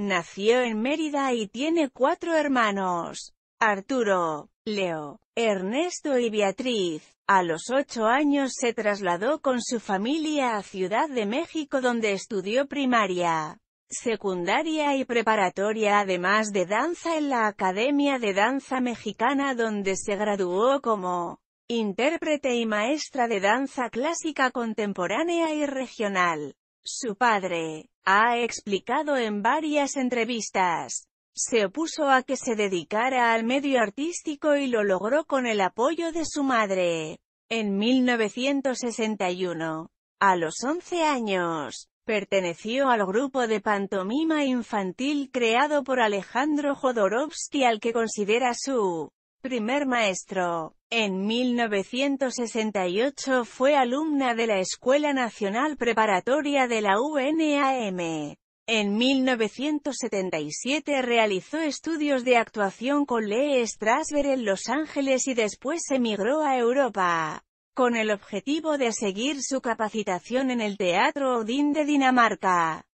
Nació en Mérida y tiene cuatro hermanos. Arturo, Leo, Ernesto y Beatriz. A los ocho años se trasladó con su familia a Ciudad de México donde estudió primaria, secundaria y preparatoria además de danza en la Academia de Danza Mexicana donde se graduó como intérprete y maestra de danza clásica contemporánea y regional. Su padre, ha explicado en varias entrevistas, se opuso a que se dedicara al medio artístico y lo logró con el apoyo de su madre. En 1961, a los 11 años, perteneció al grupo de pantomima infantil creado por Alejandro Jodorowsky al que considera su Primer maestro. En 1968 fue alumna de la Escuela Nacional Preparatoria de la UNAM. En 1977 realizó estudios de actuación con Lee Strasberg en Los Ángeles y después emigró a Europa, con el objetivo de seguir su capacitación en el Teatro Odín de Dinamarca.